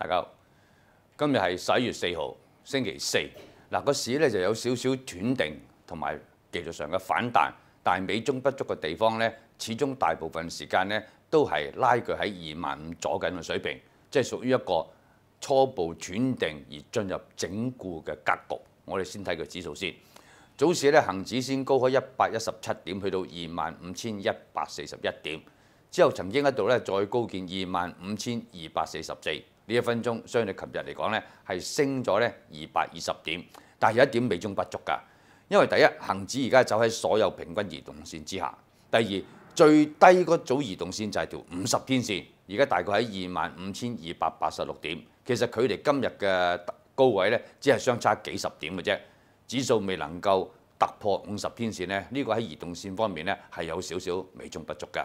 大家好，今日係十一月四號，星期四。嗱，個市咧就有少少斷定同埋技術上嘅反彈，但係美中不足嘅地方咧，始終大部分時間咧都係拉佢喺二萬五左近嘅水平，即係屬於一個初步斷定而進入整固嘅格局。我哋先睇個指數先。早市咧，恆指先高開一百一十七點，去到二萬五千一百四十一點，之後曾經一度咧再高見二萬五千二百四十四。呢一分鐘相對琴日嚟講咧，係升咗咧二百二十點，但係有一點美中不足㗎。因為第一，恆指而家走喺所有平均移動線之下；第二，最低嗰組移動線就係條五十天線，而家大概喺二萬五千二百八十六點。其實距離今日嘅高位咧，只係相差幾十點嘅啫。指數未能夠突破五十天線咧，呢個喺移動線方面咧係有少少美中不足㗎。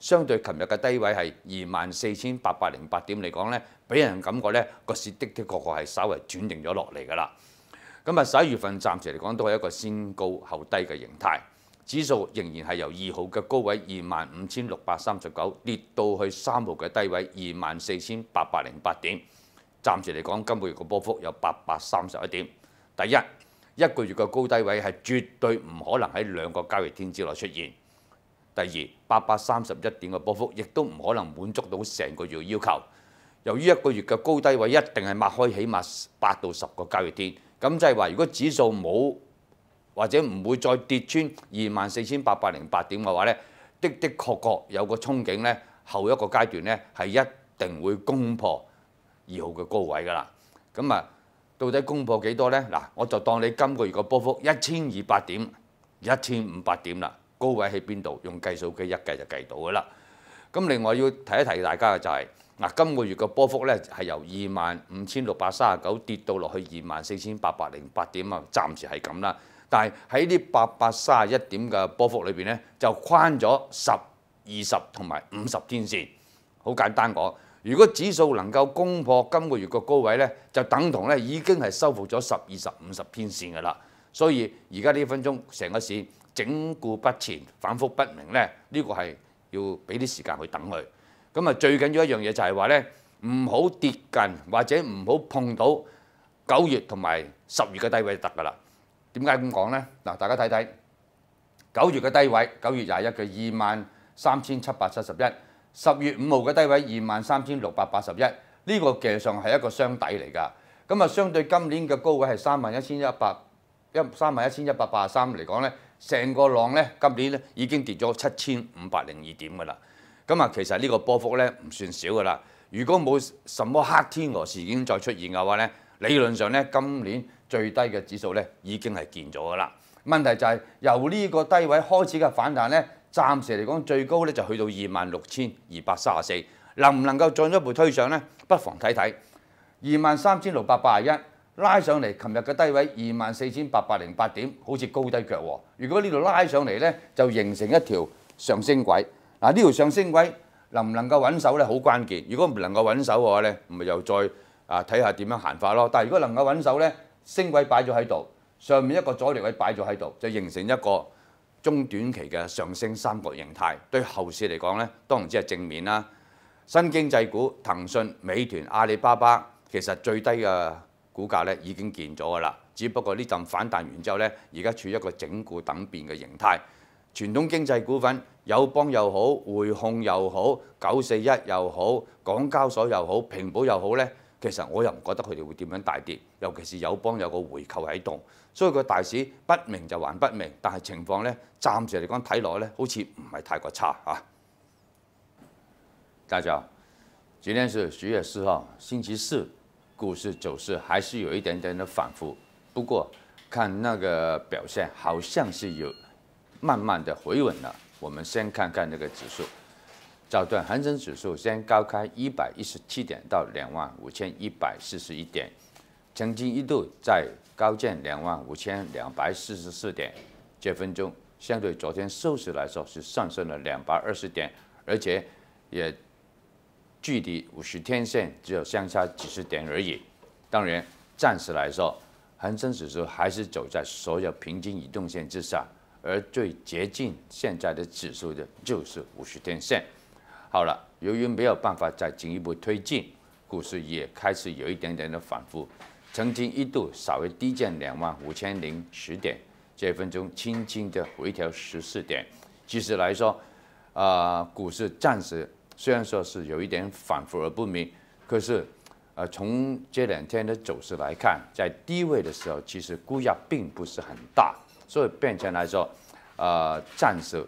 相對琴日嘅低位係二萬四千八百零八點嚟講咧，俾人感覺咧個市的的確確係稍微轉型咗落嚟㗎啦。咁啊十一月份暫時嚟講都係一個先高後低嘅形態，指數仍然係由二號嘅高位二萬五千六百三十九跌到去三號嘅低位二萬四千八百零八點。暫時嚟講，今個月嘅波幅有八百三十一點。第一，一個月嘅高低位係絕對唔可能喺兩個交易天之內出現。第二八百三十一點嘅波幅，亦都唔可能滿足到成個月要求。由於一個月嘅高低位一定係擘開，起碼八到十個交易天。咁就係話，如果指數冇或者唔會再跌穿二萬四千八百零八點嘅話咧，的的確確有個憧憬咧，後一個階段咧係一定會攻破二號嘅高位㗎啦。咁啊，到底攻破幾多咧？嗱，我就當你今個月嘅波幅一千二百點、一千五百點啦。高位喺邊度？用計數機一計就計到噶啦。咁另外要提一提大家嘅就係嗱，今個月嘅波幅咧係由二萬五千六百三十九跌到落去二萬四千八百零八點啊，暫時係咁啦。但係喺呢八百三十一點嘅波幅裏面咧，就框咗十、二十同埋五十天線。好簡單講，如果指數能夠攻破今個月嘅高位咧，就等同咧已經係收復咗十、二十、五十天線噶啦。所以而家呢一分鐘成個市。整固不前，反覆不明咧，呢個係要俾啲時間去等佢。咁啊，最緊要一樣嘢就係話咧，唔好跌近或者唔好碰到九月同埋十月嘅低位就得㗎啦。點解咁講咧？嗱，大家睇睇九月嘅低位，九月廿一嘅二萬三千七百七十一；十月五號嘅低位二萬三千六百八十一。呢個其實上係一個雙底嚟㗎。咁啊，相對今年嘅高位係三萬一千一百一三萬一千一百八十三嚟講咧。成個浪咧，今年咧已經跌咗七千五百零二點噶啦。咁啊，其實呢個波幅咧唔算少噶啦。如果冇什麼黑天鵝事件再出現嘅話咧，理論上咧今年最低嘅指數咧已經係見咗噶啦。問題就係由呢個低位開始嘅反彈咧，暫時嚟講最高咧就去到二萬六千二百三十四，能唔能夠進一步推上咧？不妨睇睇二萬三千六百八十一。拉上嚟，琴日嘅低位二萬四千八百零八點，好似高低腳喎。如果呢度拉上嚟咧，就形成一條上升軌。嗱，呢條上升軌能唔能夠穩手咧，好關鍵。如果唔能夠穩手嘅話咧，咪又再啊睇下點樣行法咯。但如果能夠穩手咧，升軌擺咗喺度，上面一個阻力位擺咗喺度，就形成一個中短期嘅上升三角形態。對後市嚟講咧，當然只係正面啦。新經濟股，騰訊、美團、阿里巴巴，其實最低嘅。股價咧已經見咗㗎啦，只不過呢陣反彈完之後咧，而家處一個整固等變嘅形態。傳統經濟股份友邦又好，匯控又好，九四一又好，港交所又好，平保又好咧，其實我又唔覺得佢哋會點樣大跌，尤其是友邦有個回購喺度，所以個大市不明就還不明。但係情況咧，暫時嚟講睇落咧，好似唔係太過差啊。大家今天是十月四號，星期四。股市走势还是有一点点的反复，不过看那个表现，好像是有慢慢的回稳了。我们先看看这个指数，早段恒生指数先高开一百一十七点到两万五千一百四十一点，曾经一度在高见两万五千两百四十四点，这分钟相对昨天收市来说是上升了两百二十点，而且也。距离五十天线只有相差几十点而已，当然，暂时来说，恒生指数还是走在所有平均移动线之上，而最接近现在的指数的就是五十天线。好了，由于没有办法再进一步推进，股市也开始有一点点的反复，曾经一度稍微低见两万五千零十点，这一分钟轻轻的回调十四点，其实来说，啊，股市暂时。虽然说是有一点反复而不明，可是，呃，从这两天的走势来看，在低位的时候，其实估压并不是很大，所以变成来说，呃，暂时，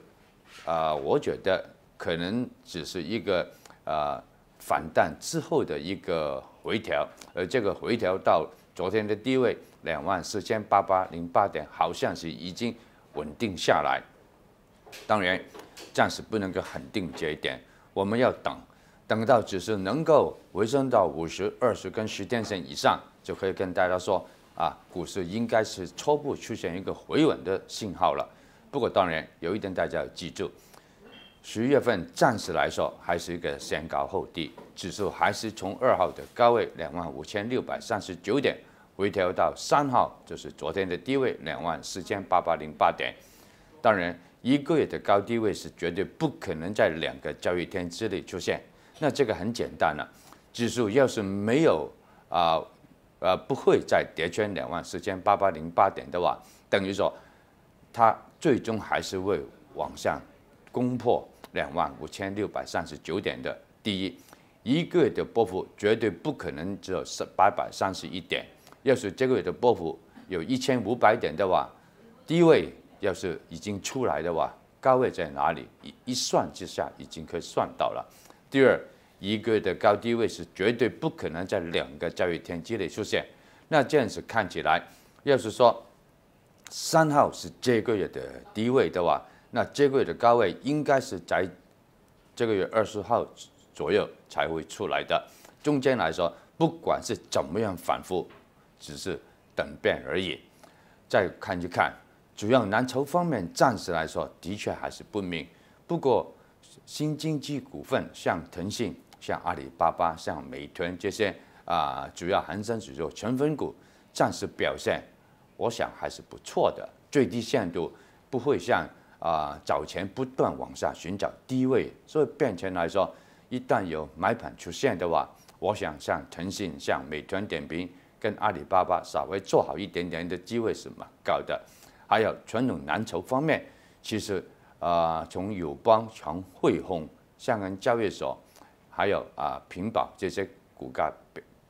呃，我觉得可能只是一个呃反弹之后的一个回调，而这个回调到昨天的低位两万四千八百零八点，好像是已经稳定下来，当然，暂时不能够肯定这一点。我们要等，等到指数能够回升到五十、二十跟十天线以上，就可以跟大家说，啊，股市应该是初步出现一个回稳的信号了。不过，当然有一点大家要记住，十月份暂时来说还是一个先高后低，指数还是从二号的高位两万五千六百三十九点回调到三号，就是昨天的低位两万四千八百零八点。当然。一个月的高低位是绝对不可能在两个交易天之内出现，那这个很简单了。指数要是没有啊，呃，不会再跌穿两万四千八百零八点的话，等于说它最终还是会往上攻破两万五千六百三十九点的。第一，一个月的波幅绝对不可能只有是八百三十一点。要是这个月的波幅有一千五百点的话，低位。要是已经出来的话，高位在哪里？一一算之下，已经可以算到了。第二，一个月的高低位是绝对不可能在两个交易天之内出现。那这样子看起来，要是说三号是这个月的低位的话，那这个月的高位应该是在这个月二十号左右才会出来的。中间来说，不管是怎么样反复，只是等变而已。再看一看。主要蓝筹方面，暂时来说的确还是不明。不过，新经济股份，像腾讯、像阿里巴巴、像美团这些啊，主要恒生指数成分股，暂时表现，我想还是不错的。最低限度不会像啊早前不断往下寻找低位。所以，变成来说，一旦有买盘出现的话，我想像腾讯、像美团点评跟阿里巴巴，稍微做好一点点的机会是蛮高的。还有传统蓝筹方面，其实啊，从友邦、强汇丰、香港交易所，还有啊，平保这些股价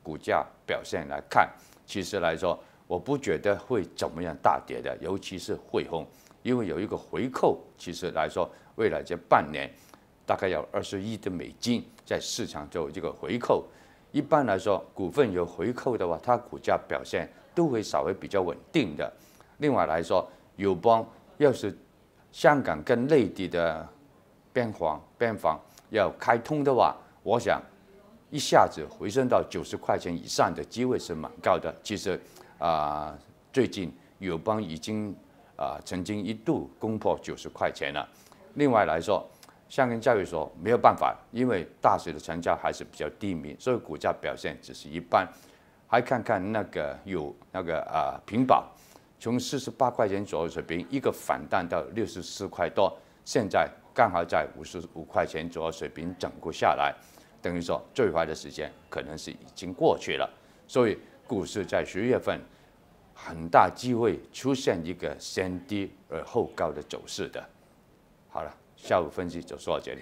股价表现来看，其实来说，我不觉得会怎么样大跌的。尤其是汇丰，因为有一个回扣，其实来说，未来这半年，大概有二十亿的美金在市场做这个回扣。一般来说，股份有回扣的话，它股价表现都会稍微比较稳定的。另外来说，友邦要是香港跟内地的边防边防要开通的话，我想一下子回升到九十块钱以上的机会是蛮高的。其实啊，最近友邦已经啊曾经一度攻破九十块钱了。另外来说，香港交易所没有办法，因为大学的成交还是比较低迷，所以股价表现只是一般。还看看那个有那个啊平保。从四十八块钱左右水平一个反弹到六十四块多，现在刚好在五十五块钱左右水平整固下来，等于说最坏的时间可能是已经过去了，所以股市在十月份很大机会出现一个先低而后高的走势的。好了，下午分析就说到这里。